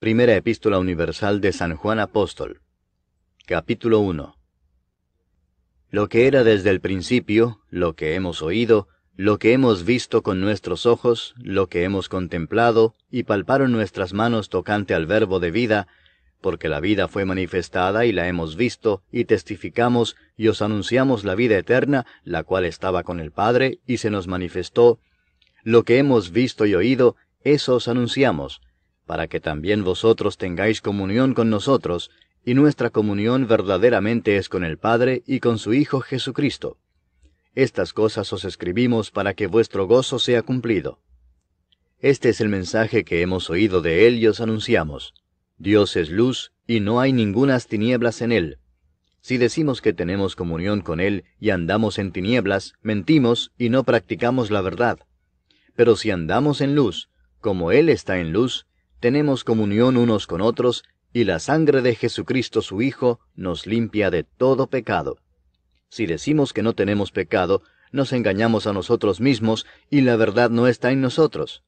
Primera Epístola Universal de San Juan Apóstol. Capítulo 1. Lo que era desde el principio, lo que hemos oído, lo que hemos visto con nuestros ojos, lo que hemos contemplado y palparon nuestras manos tocante al verbo de vida, porque la vida fue manifestada y la hemos visto y testificamos y os anunciamos la vida eterna, la cual estaba con el Padre y se nos manifestó. Lo que hemos visto y oído, eso os anunciamos para que también vosotros tengáis comunión con nosotros, y nuestra comunión verdaderamente es con el Padre y con su Hijo Jesucristo. Estas cosas os escribimos para que vuestro gozo sea cumplido. Este es el mensaje que hemos oído de él y os anunciamos. Dios es luz y no hay ningunas tinieblas en él. Si decimos que tenemos comunión con él y andamos en tinieblas, mentimos y no practicamos la verdad. Pero si andamos en luz, como él está en luz, tenemos comunión unos con otros, y la sangre de Jesucristo su Hijo nos limpia de todo pecado. Si decimos que no tenemos pecado, nos engañamos a nosotros mismos y la verdad no está en nosotros.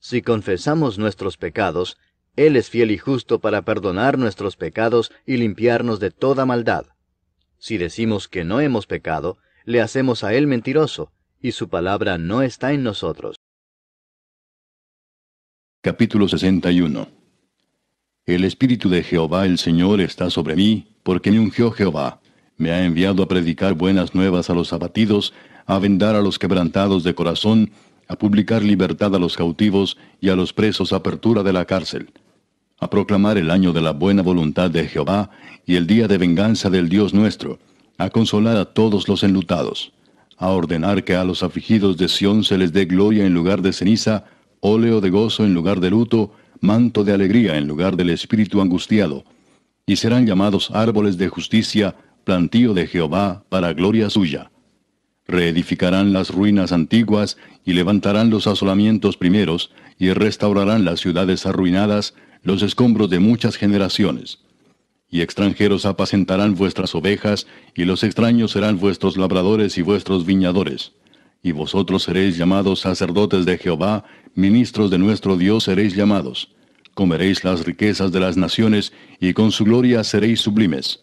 Si confesamos nuestros pecados, Él es fiel y justo para perdonar nuestros pecados y limpiarnos de toda maldad. Si decimos que no hemos pecado, le hacemos a Él mentiroso, y su palabra no está en nosotros. Capítulo 61 El Espíritu de Jehová el Señor está sobre mí, porque me ungió Jehová. Me ha enviado a predicar buenas nuevas a los abatidos, a vendar a los quebrantados de corazón, a publicar libertad a los cautivos y a los presos apertura de la cárcel, a proclamar el año de la buena voluntad de Jehová y el día de venganza del Dios nuestro, a consolar a todos los enlutados, a ordenar que a los afligidos de Sión se les dé gloria en lugar de ceniza, óleo de gozo en lugar de luto, manto de alegría en lugar del espíritu angustiado. Y serán llamados árboles de justicia, plantío de Jehová, para gloria suya. Reedificarán las ruinas antiguas, y levantarán los asolamientos primeros, y restaurarán las ciudades arruinadas, los escombros de muchas generaciones. Y extranjeros apacentarán vuestras ovejas, y los extraños serán vuestros labradores y vuestros viñadores y vosotros seréis llamados sacerdotes de Jehová, ministros de nuestro Dios seréis llamados. Comeréis las riquezas de las naciones, y con su gloria seréis sublimes.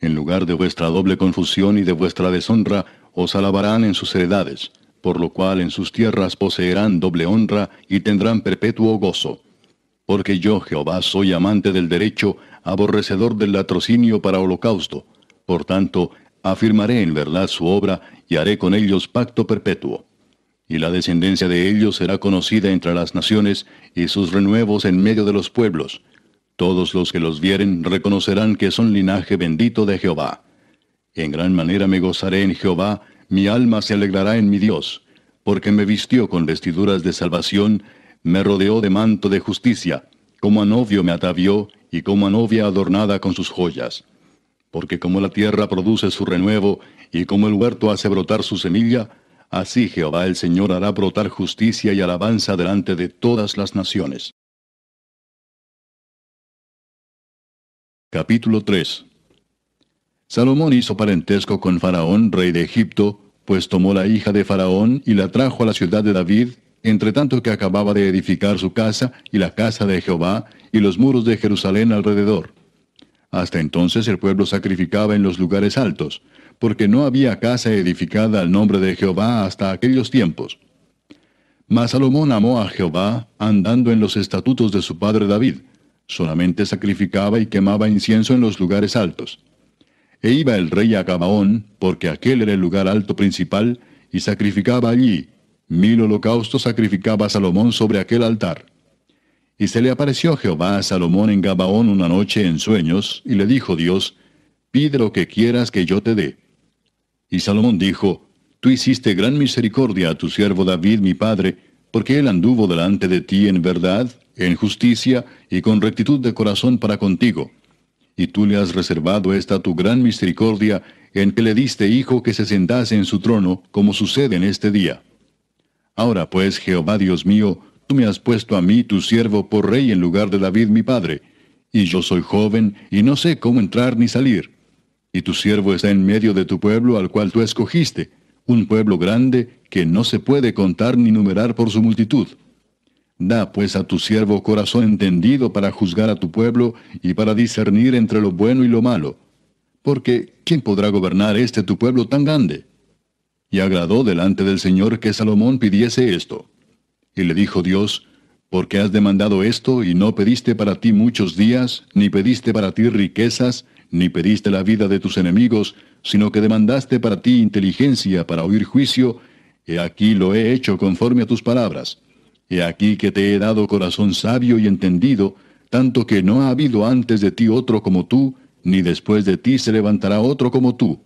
En lugar de vuestra doble confusión y de vuestra deshonra, os alabarán en sus heredades, por lo cual en sus tierras poseerán doble honra y tendrán perpetuo gozo. Porque yo, Jehová, soy amante del derecho, aborrecedor del latrocinio para holocausto. Por tanto, afirmaré en verdad su obra y haré con ellos pacto perpetuo. Y la descendencia de ellos será conocida entre las naciones y sus renuevos en medio de los pueblos. Todos los que los vieren reconocerán que son linaje bendito de Jehová. En gran manera me gozaré en Jehová, mi alma se alegrará en mi Dios, porque me vistió con vestiduras de salvación, me rodeó de manto de justicia, como a novio me atavió y como a novia adornada con sus joyas porque como la tierra produce su renuevo y como el huerto hace brotar su semilla, así Jehová el Señor hará brotar justicia y alabanza delante de todas las naciones. Capítulo 3 Salomón hizo parentesco con Faraón, rey de Egipto, pues tomó la hija de Faraón y la trajo a la ciudad de David, entre tanto que acababa de edificar su casa y la casa de Jehová y los muros de Jerusalén alrededor hasta entonces el pueblo sacrificaba en los lugares altos, porque no había casa edificada al nombre de Jehová hasta aquellos tiempos. Mas Salomón amó a Jehová andando en los estatutos de su padre David. Solamente sacrificaba y quemaba incienso en los lugares altos. E iba el rey a Gabaón, porque aquel era el lugar alto principal, y sacrificaba allí. Mil holocaustos sacrificaba Salomón sobre aquel altar. Y se le apareció Jehová a Salomón en Gabaón una noche en sueños, y le dijo Dios, pide lo que quieras que yo te dé. Y Salomón dijo, Tú hiciste gran misericordia a tu siervo David mi padre, porque él anduvo delante de ti en verdad, en justicia y con rectitud de corazón para contigo. Y tú le has reservado esta tu gran misericordia, en que le diste hijo que se sentase en su trono, como sucede en este día. Ahora pues, Jehová Dios mío, me has puesto a mí, tu siervo, por rey en lugar de David mi padre. Y yo soy joven, y no sé cómo entrar ni salir. Y tu siervo está en medio de tu pueblo al cual tú escogiste, un pueblo grande que no se puede contar ni numerar por su multitud. Da pues a tu siervo corazón entendido para juzgar a tu pueblo y para discernir entre lo bueno y lo malo. Porque, ¿quién podrá gobernar este tu pueblo tan grande? Y agradó delante del Señor que Salomón pidiese esto. Y le dijo Dios, porque has demandado esto y no pediste para ti muchos días, ni pediste para ti riquezas, ni pediste la vida de tus enemigos, sino que demandaste para ti inteligencia para oír juicio, he aquí lo he hecho conforme a tus palabras. He aquí que te he dado corazón sabio y entendido, tanto que no ha habido antes de ti otro como tú, ni después de ti se levantará otro como tú.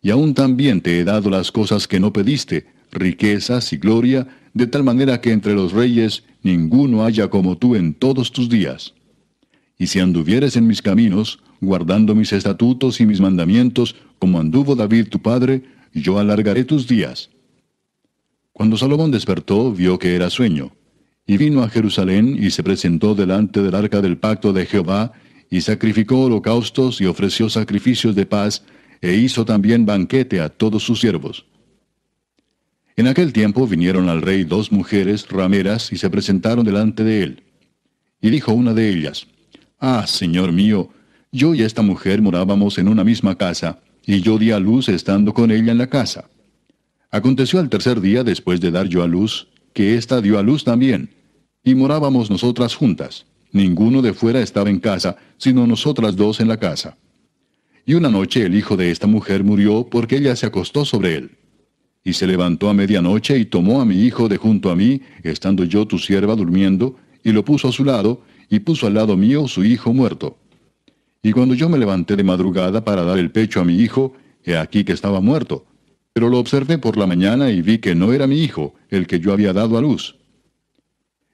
Y aún también te he dado las cosas que no pediste, riquezas y gloria, de tal manera que entre los reyes ninguno haya como tú en todos tus días. Y si anduvieres en mis caminos, guardando mis estatutos y mis mandamientos, como anduvo David tu padre, yo alargaré tus días. Cuando Salomón despertó, vio que era sueño. Y vino a Jerusalén y se presentó delante del arca del pacto de Jehová, y sacrificó holocaustos y ofreció sacrificios de paz, e hizo también banquete a todos sus siervos. En aquel tiempo vinieron al rey dos mujeres rameras y se presentaron delante de él. Y dijo una de ellas, Ah, señor mío, yo y esta mujer morábamos en una misma casa, y yo di a luz estando con ella en la casa. Aconteció al tercer día después de dar yo a luz, que ésta dio a luz también, y morábamos nosotras juntas. Ninguno de fuera estaba en casa, sino nosotras dos en la casa. Y una noche el hijo de esta mujer murió porque ella se acostó sobre él y se levantó a medianoche y tomó a mi hijo de junto a mí, estando yo tu sierva durmiendo, y lo puso a su lado, y puso al lado mío su hijo muerto. Y cuando yo me levanté de madrugada para dar el pecho a mi hijo, he aquí que estaba muerto. Pero lo observé por la mañana y vi que no era mi hijo, el que yo había dado a luz.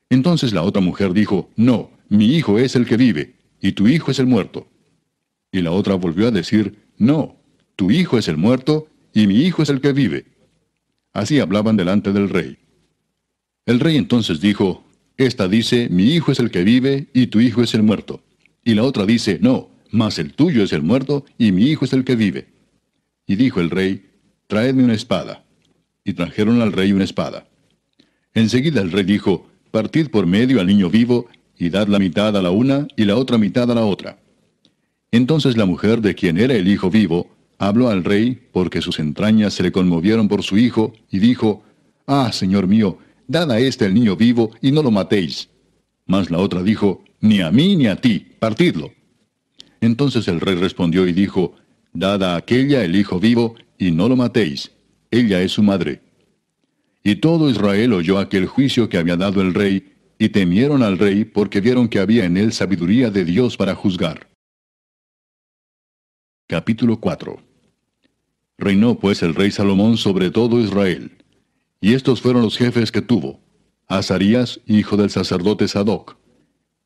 Entonces la otra mujer dijo, No, mi hijo es el que vive, y tu hijo es el muerto. Y la otra volvió a decir, No, tu hijo es el muerto, y mi hijo es el que vive. Así hablaban delante del rey. El rey entonces dijo, Esta dice, mi hijo es el que vive y tu hijo es el muerto. Y la otra dice, no, mas el tuyo es el muerto y mi hijo es el que vive. Y dijo el rey, traedme una espada. Y trajeron al rey una espada. Enseguida el rey dijo, partid por medio al niño vivo y dad la mitad a la una y la otra mitad a la otra. Entonces la mujer de quien era el hijo vivo Habló al rey, porque sus entrañas se le conmovieron por su hijo, y dijo, Ah, señor mío, dad a este el niño vivo y no lo matéis. Mas la otra dijo, Ni a mí ni a ti, partidlo. Entonces el rey respondió y dijo, Dad a aquella el hijo vivo y no lo matéis. Ella es su madre. Y todo Israel oyó aquel juicio que había dado el rey, y temieron al rey porque vieron que había en él sabiduría de Dios para juzgar. Capítulo 4 Reinó pues el rey Salomón sobre todo Israel. Y estos fueron los jefes que tuvo. Azarías, hijo del sacerdote Sadoc.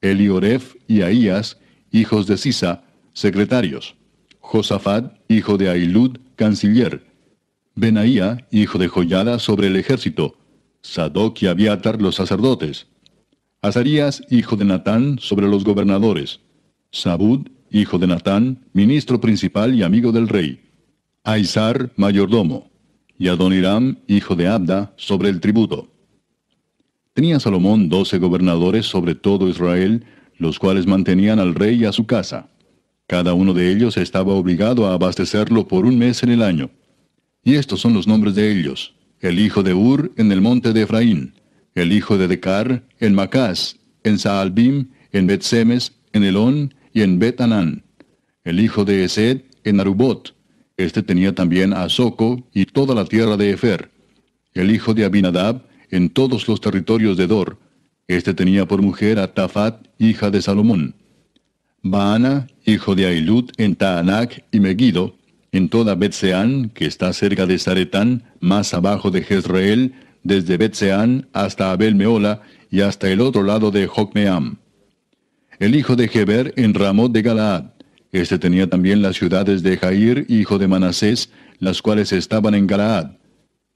Elioref y Ahías, hijos de Sisa, secretarios. Josafat, hijo de Ailud, canciller. Benaía, hijo de Joyada, sobre el ejército. Sadoc y Abiatar, los sacerdotes. Azarías, hijo de Natán, sobre los gobernadores. Sabud, hijo de Natán, ministro principal y amigo del rey a mayordomo, y a Adoniram, hijo de Abda, sobre el tributo. Tenía Salomón doce gobernadores sobre todo Israel, los cuales mantenían al rey y a su casa. Cada uno de ellos estaba obligado a abastecerlo por un mes en el año. Y estos son los nombres de ellos. El hijo de Ur en el monte de Efraín, el hijo de Decar en Macás, en Saalbim, en Betsemes, en Elón y en Betanán, el hijo de Esed en Arubot, este tenía también a Soco y toda la tierra de Efer. El hijo de Abinadab, en todos los territorios de Dor. Este tenía por mujer a Tafat, hija de Salomón. Baana, hijo de Ailut, en Taanac y Megiddo, en toda Betseán, que está cerca de Zaretán, más abajo de Jezreel, desde Betseán hasta Abel y hasta el otro lado de Jocmeam. El hijo de Geber en Ramot de Galaad. Este tenía también las ciudades de Jair, hijo de Manasés, las cuales estaban en Galaad.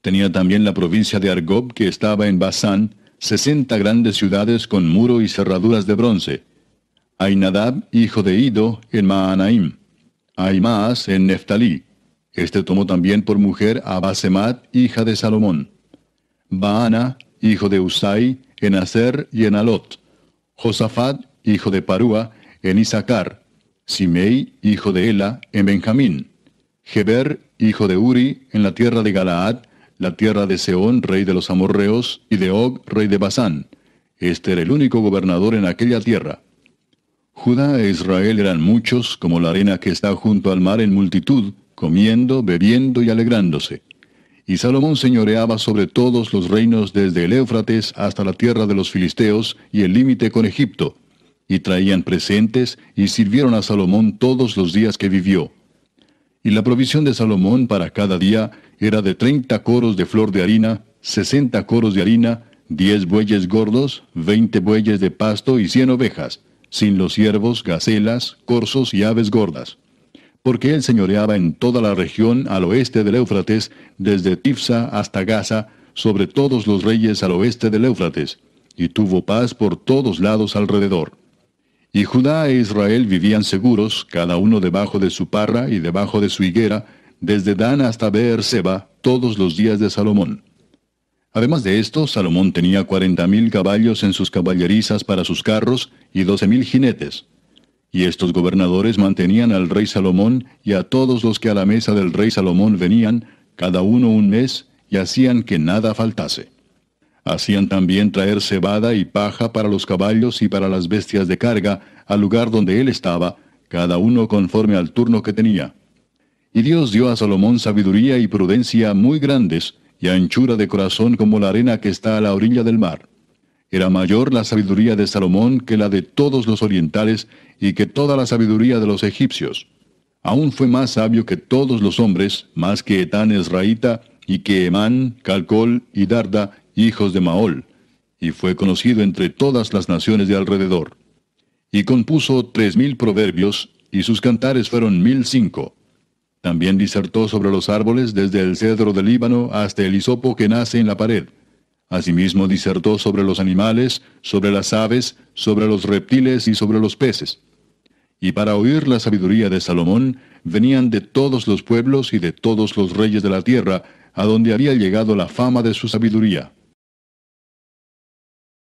Tenía también la provincia de Argob, que estaba en Basán, sesenta grandes ciudades con muro y cerraduras de bronce. Ainadab, hijo de Ido, en Maanaim. Aimaas, en Neftalí. Este tomó también por mujer a Basemat, hija de Salomón. Baana, hijo de Usai, en Aser y en Alot. Josafat, hijo de Parúa, en Isaacar. Simei, hijo de Ela, en Benjamín, Geber, hijo de Uri, en la tierra de Galaad, la tierra de Seón, rey de los amorreos, y de Og, rey de Basán. Este era el único gobernador en aquella tierra. Judá e Israel eran muchos, como la arena que está junto al mar en multitud, comiendo, bebiendo y alegrándose. Y Salomón señoreaba sobre todos los reinos desde el Éufrates hasta la tierra de los Filisteos y el límite con Egipto, y traían presentes, y sirvieron a Salomón todos los días que vivió. Y la provisión de Salomón para cada día era de treinta coros de flor de harina, sesenta coros de harina, diez bueyes gordos, veinte bueyes de pasto y cien ovejas, sin los ciervos, gacelas, corzos y aves gordas. Porque él señoreaba en toda la región al oeste del Éufrates, desde Tifsa hasta Gaza, sobre todos los reyes al oeste del Éufrates, y tuvo paz por todos lados alrededor. Y Judá e Israel vivían seguros, cada uno debajo de su parra y debajo de su higuera, desde Dan hasta Beer-seba, todos los días de Salomón. Además de esto, Salomón tenía cuarenta mil caballos en sus caballerizas para sus carros y doce mil jinetes. Y estos gobernadores mantenían al rey Salomón y a todos los que a la mesa del rey Salomón venían, cada uno un mes, y hacían que nada faltase. Hacían también traer cebada y paja para los caballos y para las bestias de carga al lugar donde él estaba, cada uno conforme al turno que tenía. Y Dios dio a Salomón sabiduría y prudencia muy grandes, y anchura de corazón como la arena que está a la orilla del mar. Era mayor la sabiduría de Salomón que la de todos los orientales y que toda la sabiduría de los egipcios. Aún fue más sabio que todos los hombres, más que Etán Esraíta, y que Emán, Calcol y Darda, hijos de Maol, y fue conocido entre todas las naciones de alrededor. Y compuso tres mil proverbios, y sus cantares fueron mil cinco. También disertó sobre los árboles desde el cedro del Líbano hasta el hisopo que nace en la pared. Asimismo disertó sobre los animales, sobre las aves, sobre los reptiles y sobre los peces. Y para oír la sabiduría de Salomón venían de todos los pueblos y de todos los reyes de la tierra, a donde había llegado la fama de su sabiduría.